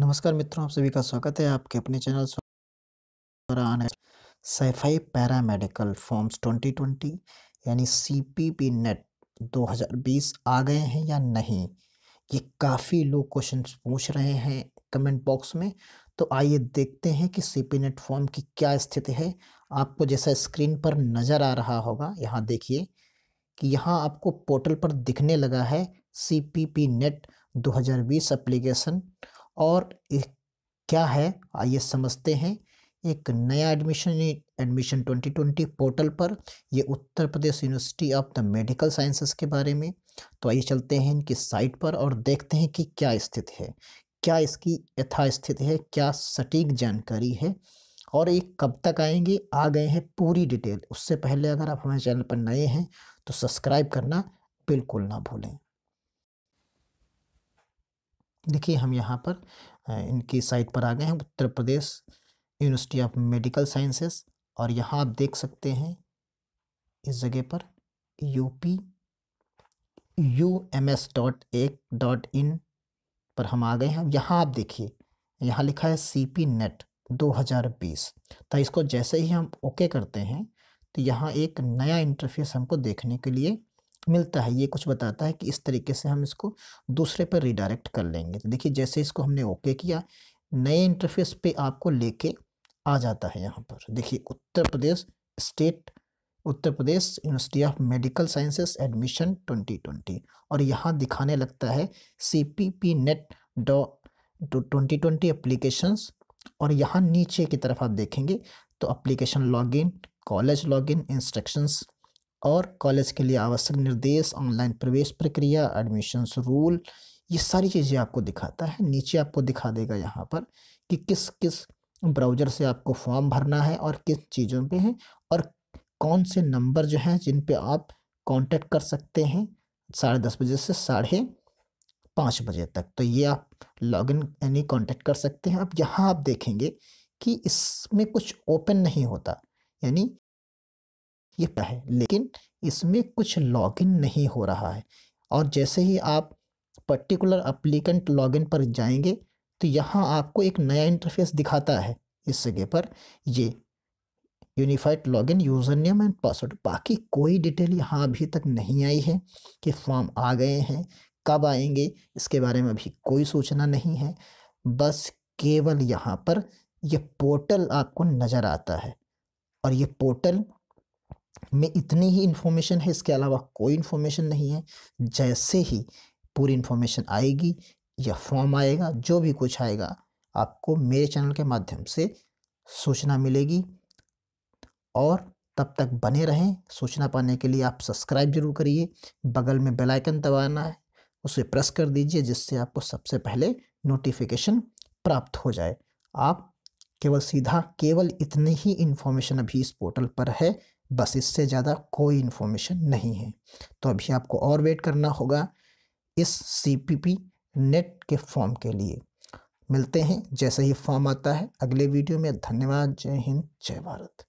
नमस्कार मित्रों आप सभी का स्वागत है आपके अपने चैनल साइफाई पैरा मेडिकल फॉर्म्स 2020 यानी सीपीपी नेट 2020 आ गए हैं या नहीं ये काफ़ी लोग क्वेश्चन पूछ रहे हैं कमेंट बॉक्स में तो आइए देखते हैं कि सीपी नेट फॉर्म की क्या स्थिति है आपको जैसा स्क्रीन पर नज़र आ रहा होगा यहाँ देखिए कि यहाँ आपको पोर्टल पर दिखने लगा है सी पी पी नेट दो एप्लीकेशन और एक क्या है आइए समझते हैं एक नया एडमिशन एडमिशन 2020 पोर्टल पर ये Uttar Pradesh university of the medical sciences के बारे में तो आइए चलते हैं इनकी साइट पर और देखते हैं कि क्या स्थिति है क्या इसकी यथास्थिति है क्या सटीक जानकारी है और ये कब तक आएंगे आ गए हैं पूरी डिटेल उससे पहले अगर आप हमारे चैनल पर नए हैं तो सब्सक्राइब करना बिल्कुल ना भूलें देखिए हम यहाँ पर इनकी साइट पर आ गए हैं Uttar Pradesh university of medical sciences और यहाँ आप देख सकते हैं इस जगह पर UP U M S dot ac dot in पर हम आ गए हैं यहाँ आप देखिए यहाँ लिखा है सी पी नेट दो हज़ार बीस तो इसको जैसे ही हम ओके करते हैं तो यहाँ एक नया इंटरफेस हमको देखने के लिए मिलता है ये कुछ बताता है कि इस तरीके से हम इसको दूसरे पर रिडायरेक्ट कर लेंगे तो देखिए जैसे इसको हमने ओके किया नए इंटरफेस पे आपको लेके आ जाता है यहाँ पर देखिए Uttar Pradesh state Uttar Pradesh university of medical sciences admission 2020 और यहाँ दिखाने लगता है सी पी पी नेट डॉ ट्वेंटी ट्वेंटी और यहाँ नीचे की तरफ आप देखेंगे तो application log college in instructions और कॉलेज के लिए आवश्यक निर्देश ऑनलाइन प्रवेश प्रक्रिया एडमिशन्स रूल ये सारी चीज़ें आपको दिखाता है नीचे आपको दिखा देगा यहाँ पर कि किस किस ब्राउज़र से आपको फॉर्म भरना है और किस चीज़ों पे है और कौन से नंबर जो हैं जिन पे आप कांटेक्ट कर सकते हैं साढ़े दस बजे से साढ़े पाँच बजे तक तो ये आप लॉगिन यानी कांटेक्ट कर सकते हैं अब यहाँ आप देखेंगे कि इसमें कुछ ओपन नहीं होता यानी ये है लेकिन इसमें कुछ लॉगिन नहीं हो रहा है और जैसे ही आप पर्टिकुलर अप्लीकेंट लॉगिन पर जाएंगे तो यहाँ आपको एक नया इंटरफेस दिखाता है इस जगह पर ये unified login user name and password बाकी कोई डिटेल यहाँ अभी तक नहीं आई है कि फॉर्म आ गए हैं कब आएंगे इसके बारे में अभी कोई सूचना नहीं है बस केवल यहाँ पर यह पोर्टल आपको नज़र आता है और ये पोर्टल में इतनी ही इन्फॉर्मेशन है इसके अलावा कोई इन्फॉर्मेशन नहीं है जैसे ही पूरी इन्फॉर्मेशन आएगी या फॉर्म आएगा जो भी कुछ आएगा आपको मेरे चैनल के माध्यम से सूचना मिलेगी और तब तक बने रहें सूचना पाने के लिए आप सब्सक्राइब जरूर करिए बगल में बेल आइकन दबाना है उसे प्रेस कर दीजिए जिससे आपको सबसे पहले नोटिफिकेशन प्राप्त हो जाए आप केवल सीधा केवल इतनी ही इन्फॉर्मेशन अभी इस पोर्टल पर है बस इससे ज़्यादा कोई इन्फॉर्मेशन नहीं है तो अभी आपको और वेट करना होगा इस पी नेट के फॉर्म के लिए मिलते हैं जैसे ही फॉर्म आता है अगले वीडियो में धन्यवाद जय हिंद जय भारत